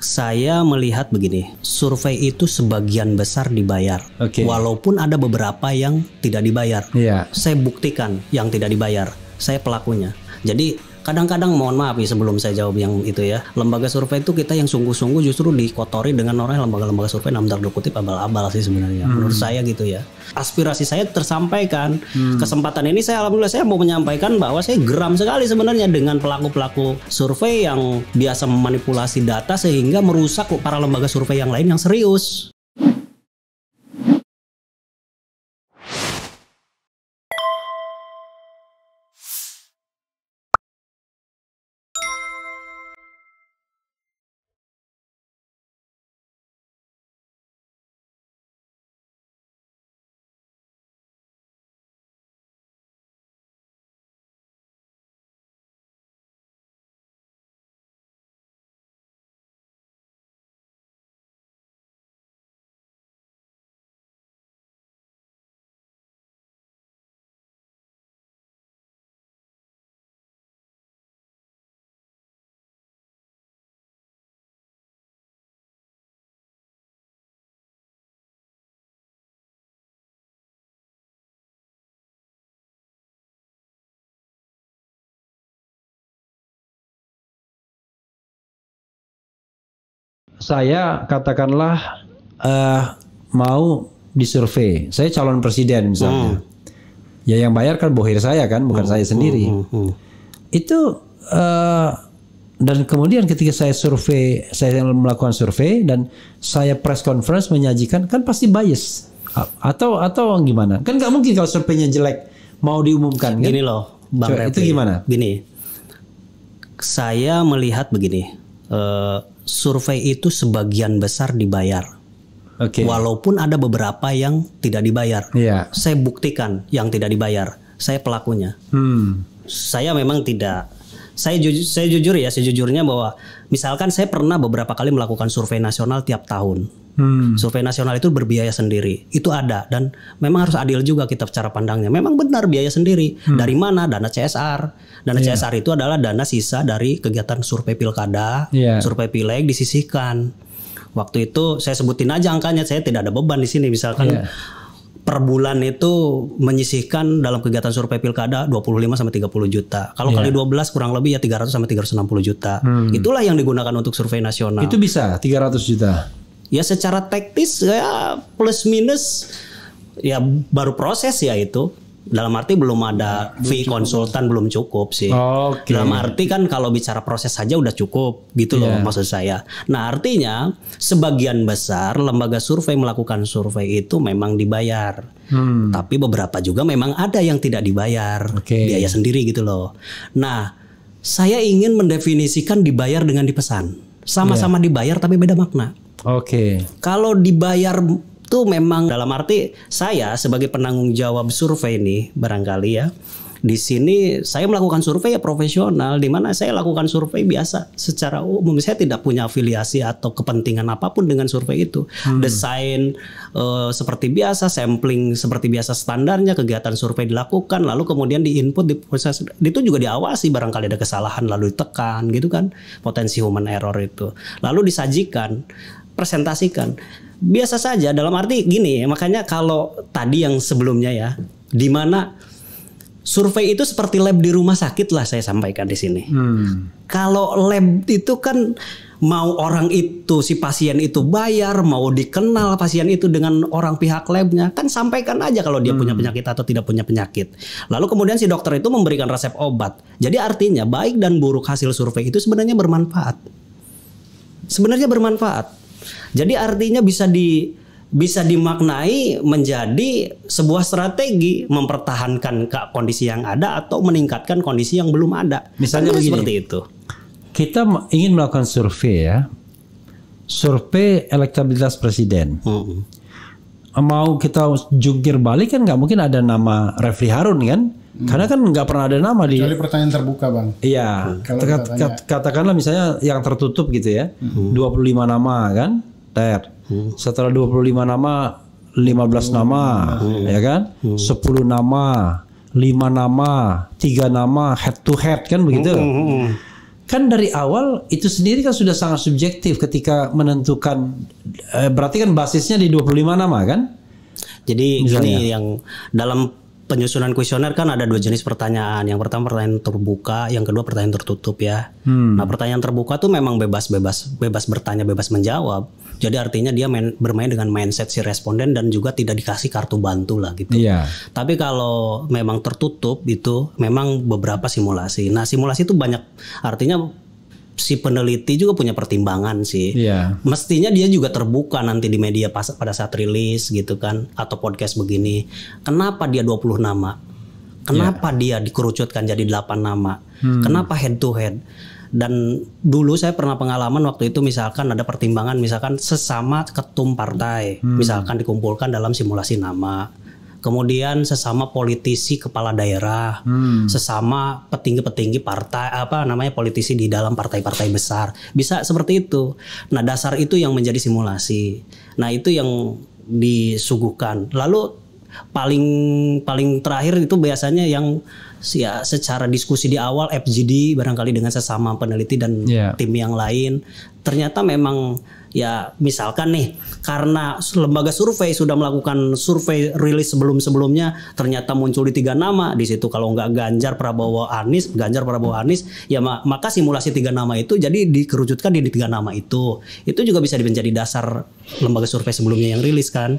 Saya melihat begini, survei itu sebagian besar dibayar, okay. walaupun ada beberapa yang tidak dibayar. Yeah. Saya buktikan yang tidak dibayar, saya pelakunya. Jadi kadang-kadang mohon maaf ya sebelum saya jawab yang itu ya lembaga survei itu kita yang sungguh-sungguh justru dikotori dengan orang lembaga-lembaga survei namun tanda kutip abal-abal sih sebenarnya hmm. menurut saya gitu ya aspirasi saya tersampaikan hmm. kesempatan ini saya alhamdulillah saya mau menyampaikan bahwa saya geram sekali sebenarnya dengan pelaku-pelaku survei yang biasa memanipulasi data sehingga merusak para lembaga survei yang lain yang serius saya katakanlah uh, mau disurvei, saya calon presiden misalnya. Hmm. Ya yang bayar kan bohir saya kan, bukan hmm, saya sendiri. Hmm, hmm, hmm. Itu uh, dan kemudian ketika saya survei, saya melakukan survei dan saya press conference menyajikan kan pasti bias atau atau gimana? Kan nggak mungkin kalau surveinya jelek mau diumumkan kan? loh, Bang Itu gimana? Gini, saya melihat begini. Uh, survei itu sebagian besar dibayar. Okay. Walaupun ada beberapa yang tidak dibayar. Yeah. Saya buktikan yang tidak dibayar. Saya pelakunya. Hmm. Saya memang tidak. Saya jujur, saya jujur ya, sejujurnya bahwa misalkan saya pernah beberapa kali melakukan survei nasional tiap tahun. Hmm. Survei nasional itu berbiaya sendiri. Itu ada dan memang harus adil juga kita cara pandangnya. Memang benar biaya sendiri. Hmm. Dari mana dana CSR? Dana yeah. CSR itu adalah dana sisa dari kegiatan survei pilkada, yeah. survei pileg disisihkan. Waktu itu saya sebutin aja angkanya, saya tidak ada beban di sini misalkan yeah. Per bulan itu menyisihkan dalam kegiatan survei pilkada 25 sampai 30 juta. Kalau yeah. kali 12 kurang lebih ya 300 sampai 360 juta. Hmm. Itulah yang digunakan untuk survei nasional. Itu bisa 300 juta ya secara teknis ya plus minus ya baru proses ya itu dalam arti belum ada belum fee cukup. konsultan belum cukup sih. Oh, okay. Dalam arti kan kalau bicara proses saja udah cukup gitu yeah. loh iya. maksud saya. Nah, artinya sebagian besar lembaga survei melakukan survei itu memang dibayar. Hmm. Tapi beberapa juga memang ada yang tidak dibayar. Okay. Biaya sendiri gitu loh. Nah, saya ingin mendefinisikan dibayar dengan dipesan. Sama-sama yeah. dibayar tapi beda makna. Oke. Okay. Kalau dibayar itu memang dalam arti saya sebagai penanggung jawab survei ini barangkali ya. Di sini saya melakukan survei ya profesional di mana saya lakukan survei biasa secara umum saya tidak punya afiliasi atau kepentingan apapun dengan survei itu. Hmm. Desain uh, seperti biasa, sampling seperti biasa standarnya, kegiatan survei dilakukan lalu kemudian diinput di proses itu juga diawasi barangkali ada kesalahan lalu ditekan gitu kan. Potensi human error itu. Lalu disajikan merepresentasikan. Biasa saja dalam arti gini, ya makanya kalau tadi yang sebelumnya ya, di mana survei itu seperti lab di rumah sakit lah saya sampaikan di sini. Hmm. Kalau lab itu kan mau orang itu si pasien itu bayar, mau dikenal pasien itu dengan orang pihak labnya, kan sampaikan aja kalau dia hmm. punya penyakit atau tidak punya penyakit. Lalu kemudian si dokter itu memberikan resep obat. Jadi artinya baik dan buruk hasil survei itu sebenarnya bermanfaat. Sebenarnya bermanfaat. Jadi artinya bisa di bisa dimaknai menjadi sebuah strategi mempertahankan kondisi yang ada atau meningkatkan kondisi yang belum ada. Misalnya begini, seperti itu. Kita ingin melakukan survei ya. Survei elektabilitas presiden. Hmm. Mau kita jungkir balik kan nggak mungkin ada nama Refli Harun kan? Hmm. Karena kan nggak pernah ada nama Kecuali di. Kecuali pertanyaan terbuka bang. Iya. Hmm. kat, kat, katakanlah misalnya yang tertutup gitu ya, hmm. 25 nama kan, ter. Hmm. Setelah 25 nama, 15 hmm. nama, hmm. ya kan, hmm. 10 nama, 5 nama, 3 nama, head to head kan begitu. Hmm, hmm. hmm. Kan dari awal itu sendiri kan sudah sangat subjektif ketika menentukan, eh, berarti kan basisnya di 25 nama kan? Jadi Misalnya. ini yang dalam penyusunan kuesioner kan ada dua jenis pertanyaan. Yang pertama pertanyaan terbuka, yang kedua pertanyaan tertutup ya. Hmm. Nah pertanyaan terbuka tuh memang bebas-bebas, bebas bertanya, bebas menjawab. Jadi artinya dia main, bermain dengan mindset si responden dan juga tidak dikasih kartu bantu lah gitu. Iya. Tapi kalau memang tertutup itu memang beberapa simulasi. Nah simulasi itu banyak artinya si peneliti juga punya pertimbangan sih. Yeah. Mestinya dia juga terbuka nanti di media pas, pada saat rilis gitu kan atau podcast begini. Kenapa dia 20 nama? Kenapa yeah. dia dikerucutkan jadi 8 nama? Hmm. Kenapa head to head? Dan dulu saya pernah pengalaman waktu itu misalkan ada pertimbangan misalkan sesama ketum partai hmm. misalkan dikumpulkan dalam simulasi nama kemudian sesama politisi kepala daerah, hmm. sesama petinggi-petinggi partai apa namanya politisi di dalam partai-partai besar. Bisa seperti itu. Nah, dasar itu yang menjadi simulasi. Nah, itu yang disuguhkan. Lalu paling paling terakhir itu biasanya yang ya secara diskusi di awal FGD barangkali dengan sesama peneliti dan yeah. tim yang lain ternyata memang ya misalkan nih karena lembaga survei sudah melakukan survei rilis sebelum-sebelumnya ternyata muncul di tiga nama di situ kalau nggak Ganjar Prabowo Anies Ganjar Prabowo Anies ya maka simulasi tiga nama itu jadi dikerucutkan di tiga nama itu itu juga bisa menjadi dasar lembaga survei sebelumnya yang rilis kan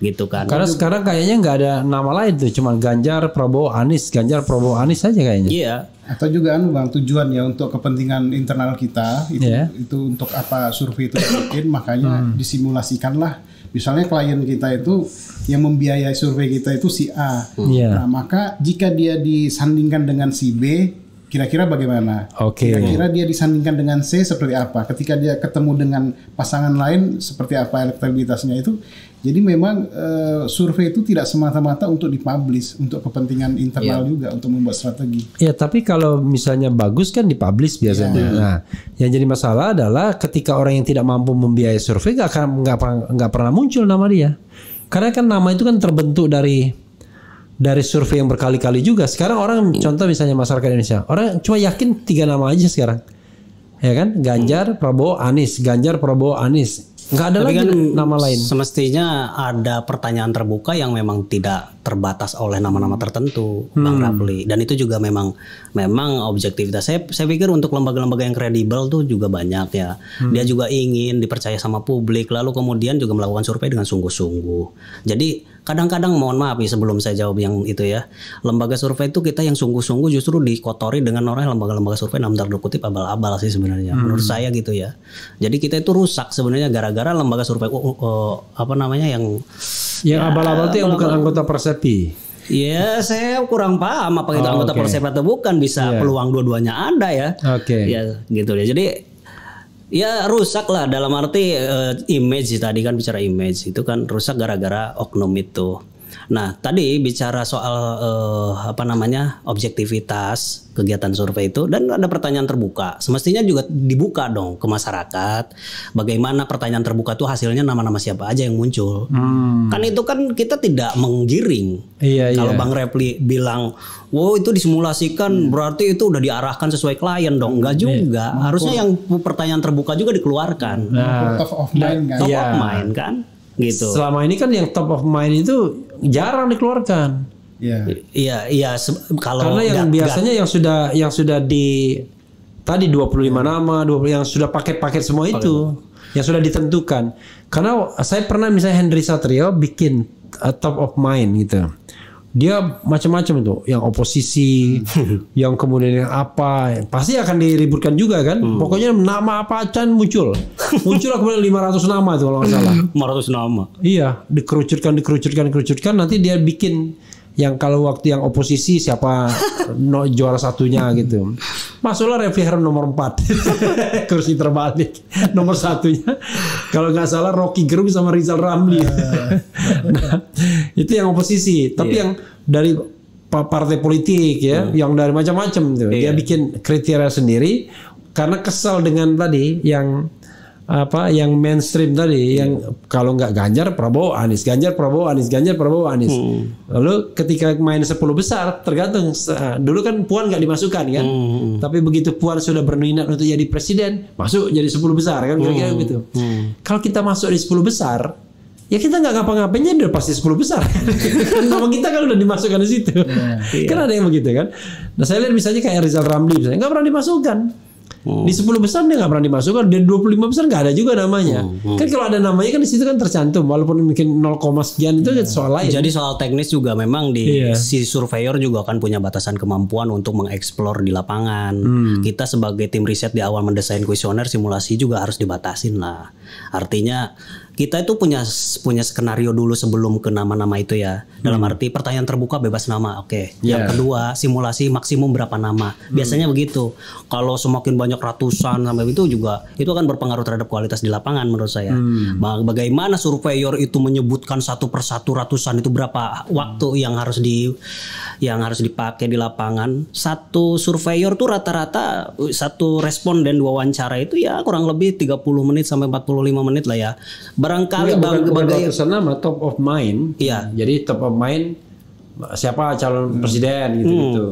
gitu kan karena sekarang kayaknya nggak ada nama lain tuh cuma Ganjar Prabowo Anies Ganjar Prabowo Prabowo Anies saja kayaknya. Iya. Atau juga anu Bang, tujuan ya untuk kepentingan internal kita itu yeah. itu untuk apa survei itu mungkin makanya hmm. disimulasikanlah misalnya klien kita itu yang membiayai survei kita itu si A. Iya. Yeah. Nah, maka jika dia disandingkan dengan si B Kira-kira bagaimana? Oke. Okay. Kira-kira dia disandingkan dengan C seperti apa? Ketika dia ketemu dengan pasangan lain seperti apa elektabilitasnya itu? Jadi memang uh, survei itu tidak semata-mata untuk dipublish, untuk kepentingan internal yeah. juga untuk membuat strategi. Ya, tapi kalau misalnya bagus kan dipublish biasanya. Yeah. Nah, yang jadi masalah adalah ketika orang yang tidak mampu membiayai survei gak akan nggak pernah muncul nama dia. Karena kan nama itu kan terbentuk dari dari survei yang berkali-kali juga. Sekarang orang iya. contoh misalnya masyarakat Indonesia, orang cuma yakin tiga nama aja sekarang. Ya kan? Ganjar, hmm. Prabowo, Anies, Ganjar, Prabowo, Anies. Nggak ada Tapi lagi kan nama lain. Semestinya ada pertanyaan terbuka yang memang tidak terbatas oleh nama-nama hmm. tertentu, hmm. Bang Rapli. Dan itu juga memang memang objektivitas. Saya saya pikir untuk lembaga-lembaga yang kredibel tuh juga banyak ya. Hmm. Dia juga ingin dipercaya sama publik, lalu kemudian juga melakukan survei dengan sungguh-sungguh. Jadi kadang-kadang mohon maaf ya sebelum saya jawab yang itu ya. Lembaga survei itu kita yang sungguh-sungguh justru dikotori dengan orang lembaga-lembaga survei dalam tanda kutip abal-abal sih sebenarnya. Hmm. Menurut saya gitu ya. Jadi kita itu rusak sebenarnya gara-gara lembaga survei uh, uh, apa namanya yang yang ya, abal-abal ya, itu yang bukan anggota Persepi. Ya, saya kurang paham apa itu oh, anggota okay. Persepi atau bukan. Bisa yeah. peluang dua-duanya ada ya. Oke. Okay. Ya, gitu ya. Jadi ya rusak lah dalam arti uh, image tadi kan bicara image itu kan rusak gara-gara oknum itu. Nah, tadi bicara soal uh, apa namanya objektivitas kegiatan survei itu dan ada pertanyaan terbuka. Semestinya juga dibuka dong ke masyarakat. Bagaimana pertanyaan terbuka itu hasilnya nama-nama siapa aja yang muncul? Hmm. Kan itu kan kita tidak menggiring. Iya, iya. Kalau iya. Bang Repli bilang, "Wow, itu disimulasikan, hmm. berarti itu udah diarahkan sesuai klien dong." Enggak iya. juga. Iya. Harusnya yang pertanyaan terbuka juga dikeluarkan. Nah, top of mind kan. Top yeah. of iya. mind kan gitu. Selama ini kan yang top of mind itu jarang dikeluarkan. Iya. Iya, iya kalau Karena yang gak, biasanya gak, yang sudah yang sudah di tadi 25 lima nama, 20 yang sudah paket-paket semua Paling. itu yang sudah ditentukan. Karena saya pernah misalnya Henry Satrio bikin uh, top of mind gitu dia macam-macam tuh yang oposisi hmm. yang kemudian yang apa pasti akan diributkan juga kan hmm. pokoknya nama apa acan muncul muncul kemudian 500 nama itu kalau nggak salah 500 nama iya dikerucutkan dikerucutkan dikerucutkan nanti dia bikin yang kalau waktu yang oposisi siapa no, juara satunya gitu. Masuklah Refli Harun nomor 4. Kursi terbalik. Nomor satunya kalau nggak salah Rocky Gerung sama Rizal Ramli. Eh. nah, itu yang oposisi, tapi yeah. yang dari partai politik ya, hmm. yang dari macam-macam tuh. Yeah. Dia iya. bikin kriteria sendiri karena kesal dengan tadi yang apa yang mainstream tadi hmm. yang kalau nggak Ganjar Prabowo Anies Ganjar Prabowo Anies Ganjar Prabowo Anies hmm. lalu ketika main 10 besar tergantung ah, dulu kan Puan nggak dimasukkan kan hmm, hmm, hmm. tapi begitu Puan sudah berminat untuk jadi presiden masuk jadi 10 besar kan kira-kira hmm. gitu hmm. kalau kita masuk di 10 besar ya kita nggak ngapa-ngapainnya udah pasti 10 besar kan nama kita kan udah dimasukkan di situ iya. kan ada yang begitu kan nah saya lihat misalnya kayak Rizal Ramli misalnya nggak pernah dimasukkan Oh. Di 10 besar dia nggak pernah dimasukkan, di 25 besar nggak ada juga namanya. Oh, oh. Kan kalau ada namanya kan di situ kan tercantum walaupun mungkin 0, sekian itu yeah. Hmm. soal lain. Jadi soal teknis juga memang di yeah. si surveyor juga akan punya batasan kemampuan untuk mengeksplor di lapangan. Hmm. Kita sebagai tim riset di awal mendesain kuesioner simulasi juga harus dibatasin lah. Artinya kita itu punya punya skenario dulu sebelum ke nama-nama itu ya. Hmm. Dalam arti pertanyaan terbuka bebas nama, oke. Okay. Yeah. Yang iya. kedua simulasi maksimum berapa nama. Hmm. Biasanya begitu. Kalau semakin banyak ratusan sampai itu juga itu akan berpengaruh terhadap kualitas di lapangan menurut saya. Hmm. Bagaimana surveyor itu menyebutkan satu persatu ratusan itu berapa waktu hmm. yang harus di yang harus dipakai di lapangan. Satu surveyor tuh rata-rata satu responden dua wawancara itu ya kurang lebih 30 menit sampai 45 menit lah ya barangkali Enggak, iya, bang, bang, bukan nama top of mind. Iya. Jadi top of mind siapa calon hmm. presiden gitu hmm. gitu.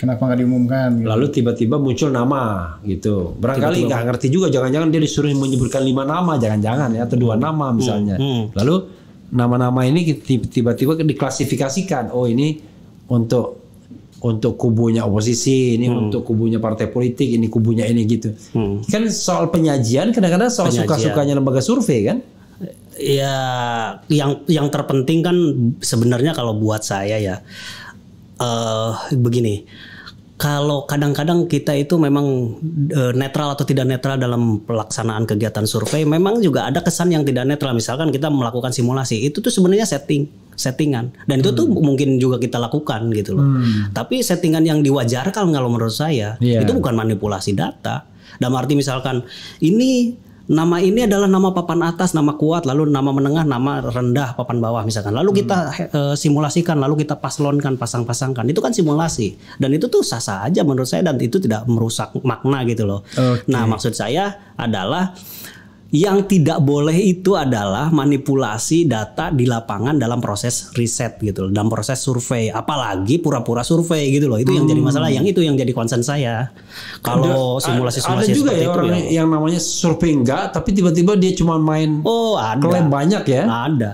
Kenapa nggak diumumkan? Gitu. Lalu tiba-tiba muncul nama gitu. Barangkali nggak ngerti juga, jangan-jangan dia disuruh menyebutkan lima nama, jangan-jangan ya atau dua hmm. nama hmm. misalnya. Hmm. Hmm. Lalu nama-nama ini tiba-tiba diklasifikasikan. Oh ini untuk untuk kubunya oposisi, ini hmm. untuk kubunya partai politik, ini kubunya ini gitu. Hmm. Kan soal penyajian kadang-kadang soal suka-sukanya lembaga survei kan ya yang yang terpenting kan sebenarnya kalau buat saya ya uh, begini kalau kadang-kadang kita itu memang e, netral atau tidak netral dalam pelaksanaan kegiatan survei, memang juga ada kesan yang tidak netral. Misalkan kita melakukan simulasi, itu tuh sebenarnya setting, settingan, dan itu tuh hmm. mungkin juga kita lakukan gitu loh. Hmm. Tapi settingan yang diwajarkan kalau menurut saya yeah. itu bukan manipulasi data. Dalam arti misalkan ini Nama ini adalah nama papan atas, nama kuat, lalu nama menengah, nama rendah, papan bawah misalkan. Lalu kita hmm. e, simulasikan, lalu kita paslonkan, pasang-pasangkan. Itu kan simulasi. Dan itu tuh sah-sah aja menurut saya dan itu tidak merusak makna gitu loh. Okay. Nah, maksud saya adalah yang tidak boleh itu adalah manipulasi data di lapangan dalam proses riset gitu loh, dalam proses survei, apalagi pura-pura survei gitu loh. Itu hmm. yang jadi masalah, yang hmm. itu yang jadi concern saya. Kalau simulasi-simulasi ada juga ya, ya. orang ya. yang namanya survei enggak, tapi tiba-tiba dia cuma main Oh, ada. Klaim banyak ya. Ada.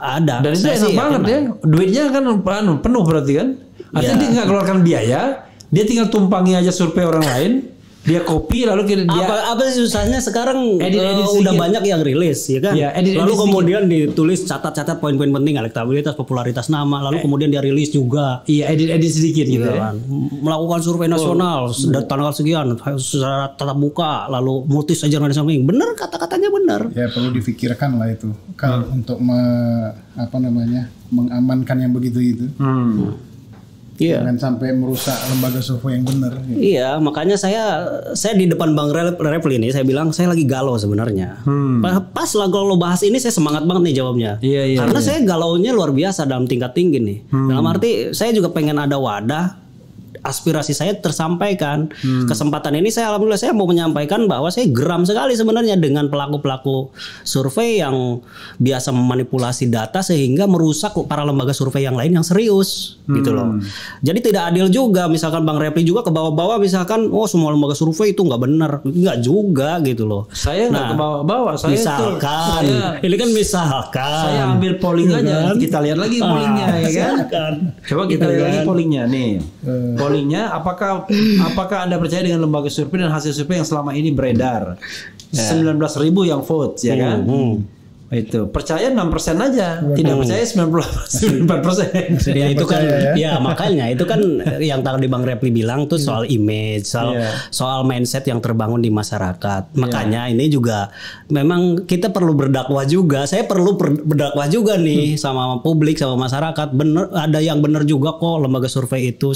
Ada. Dan itu saya enak banget ya. Ada. Duitnya kan anu, penuh berarti kan? Artinya ya. dia nggak keluarkan biaya, dia tinggal tumpangi aja survei orang lain dia kopi lalu dia apa, apa susahnya sekarang edit, edit uh, udah banyak yang rilis ya kan ya, edit, lalu edit kemudian sedikit. ditulis catat-catat poin-poin penting elektabilitas popularitas nama lalu eh. kemudian dia rilis juga iya edit-edit sedikit gitu iya ya. Kan? melakukan survei nasional oh. Iya. tanggal sekian secara tatap muka lalu multi sejarah dan benar bener kata-katanya bener ya perlu difikirkan lah itu kalau hmm. untuk me, apa namanya mengamankan yang begitu itu hmm Yeah. Jangan sampai merusak lembaga survei yang benar. Gitu. Iya, makanya saya saya di depan Bang Repli ini saya bilang saya lagi galau sebenarnya. Hmm. Pas lah kalau lo bahas ini saya semangat banget nih jawabnya. Iya, iya, Karena yeah. saya galaunya luar biasa dalam tingkat tinggi nih. Hmm. Dalam arti saya juga pengen ada wadah aspirasi saya tersampaikan. Hmm. Kesempatan ini saya alhamdulillah saya mau menyampaikan bahwa saya geram sekali sebenarnya dengan pelaku-pelaku survei yang biasa memanipulasi data sehingga merusak para lembaga survei yang lain yang serius hmm. gitu loh. Hmm. Jadi tidak adil juga misalkan Bang Repli juga ke bawah-bawah misalkan oh semua lembaga survei itu nggak benar, nggak juga gitu loh. Saya nggak nah, ke bawah-bawah, saya misalkan itu, saya, ini kan misalkan saya ambil iya polling kan? aja kan? kita lihat lagi pollingnya ya ah, ya kan. Coba kita iya lihat lagi kan? pollingnya nih. Hmm. Polling apakah apakah Anda percaya dengan lembaga survei dan hasil survei yang selama ini beredar? Ya. sembilan belas ribu yang vote, ya kan? Hmm. hmm. Itu percaya 6 persen aja, tidak hmm. percaya sembilan puluh empat persen. ya itu kan, ya? ya makanya itu kan yang tadi Bang Repli bilang tuh hmm. soal image, soal yeah. soal mindset yang terbangun di masyarakat. Ya. Makanya yeah. ini juga memang kita perlu berdakwah juga. Saya perlu berdakwah juga nih sama publik, sama masyarakat. Bener ada yang benar juga kok lembaga survei itu.